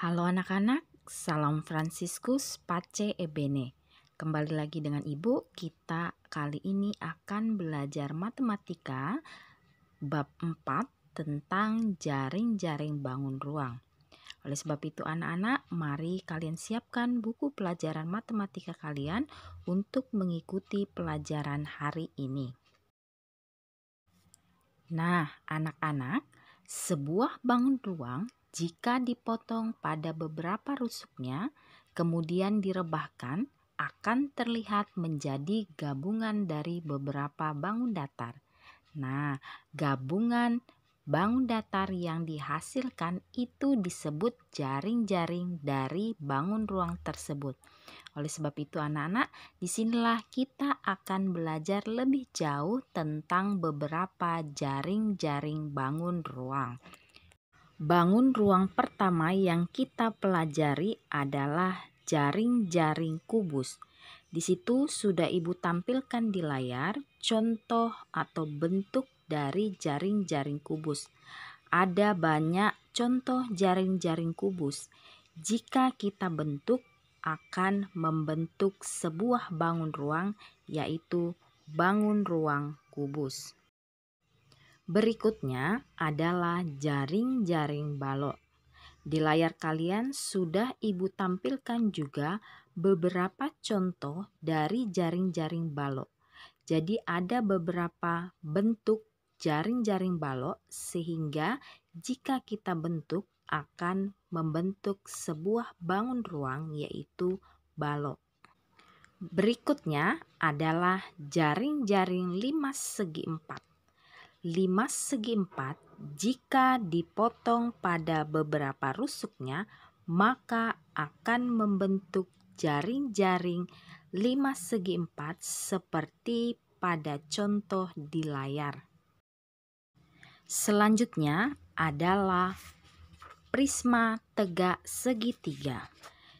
Halo anak-anak, salam Franciscus Pace Ebene. Kembali lagi dengan Ibu, kita kali ini akan belajar matematika bab 4 tentang jaring-jaring bangun ruang. Oleh sebab itu anak-anak, mari kalian siapkan buku pelajaran matematika kalian untuk mengikuti pelajaran hari ini. Nah, anak-anak, sebuah bangun ruang jika dipotong pada beberapa rusuknya, kemudian direbahkan, akan terlihat menjadi gabungan dari beberapa bangun datar. Nah, gabungan bangun datar yang dihasilkan itu disebut jaring-jaring dari bangun ruang tersebut. Oleh sebab itu, anak-anak, disinilah kita akan belajar lebih jauh tentang beberapa jaring-jaring bangun ruang bangun ruang pertama yang kita pelajari adalah jaring-jaring kubus. Di situ sudah Ibu tampilkan di layar contoh atau bentuk dari jaring-jaring kubus. Ada banyak contoh jaring-jaring kubus. Jika kita bentuk akan membentuk sebuah bangun ruang yaitu bangun ruang kubus. Berikutnya adalah jaring-jaring balok. Di layar kalian sudah Ibu tampilkan juga beberapa contoh dari jaring-jaring balok. Jadi ada beberapa bentuk jaring-jaring balok sehingga jika kita bentuk akan membentuk sebuah bangun ruang yaitu balok. Berikutnya adalah jaring-jaring limas segi empat. 5 segi 4 jika dipotong pada beberapa rusuknya maka akan membentuk jaring-jaring 5 segi 4 seperti pada contoh di layar. Selanjutnya adalah prisma tegak segitiga.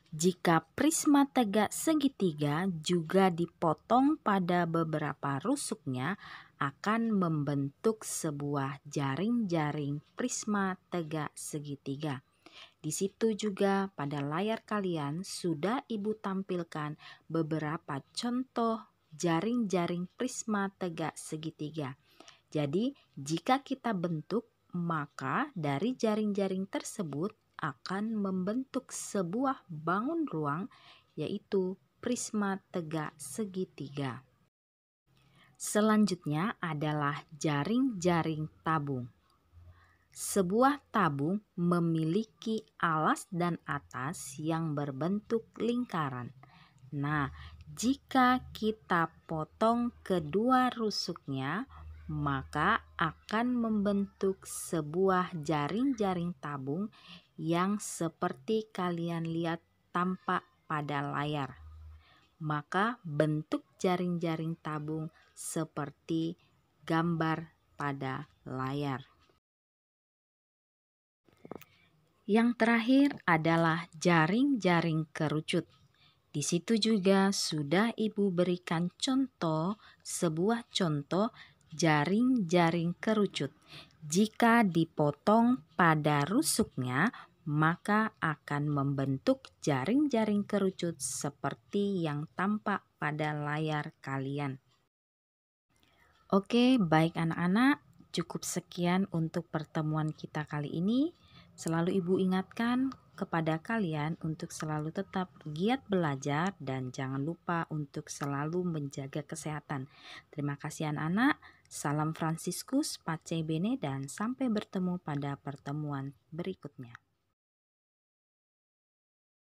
Jika prisma tegak segitiga juga dipotong pada beberapa rusuknya, akan membentuk sebuah jaring-jaring prisma tegak segitiga. Di situ juga pada layar kalian sudah Ibu tampilkan beberapa contoh jaring-jaring prisma tegak segitiga. Jadi, jika kita bentuk, maka dari jaring-jaring tersebut akan membentuk sebuah bangun ruang, yaitu prisma tegak segitiga. Selanjutnya adalah jaring-jaring tabung. Sebuah tabung memiliki alas dan atas yang berbentuk lingkaran. Nah, jika kita potong kedua rusuknya, maka akan membentuk sebuah jaring-jaring tabung yang seperti kalian lihat tampak pada layar. Maka bentuk jaring-jaring tabung seperti gambar pada layar. Yang terakhir adalah jaring-jaring kerucut. Di situ juga sudah Ibu berikan contoh, sebuah contoh jaring-jaring kerucut. Jika dipotong pada rusuknya, maka akan membentuk jaring-jaring kerucut seperti yang tampak pada layar kalian. Oke, baik anak-anak, cukup sekian untuk pertemuan kita kali ini. Selalu Ibu ingatkan kepada kalian untuk selalu tetap giat belajar dan jangan lupa untuk selalu menjaga kesehatan. Terima kasih anak-anak. Salam Fransiskus, Pace Bene dan sampai bertemu pada pertemuan berikutnya.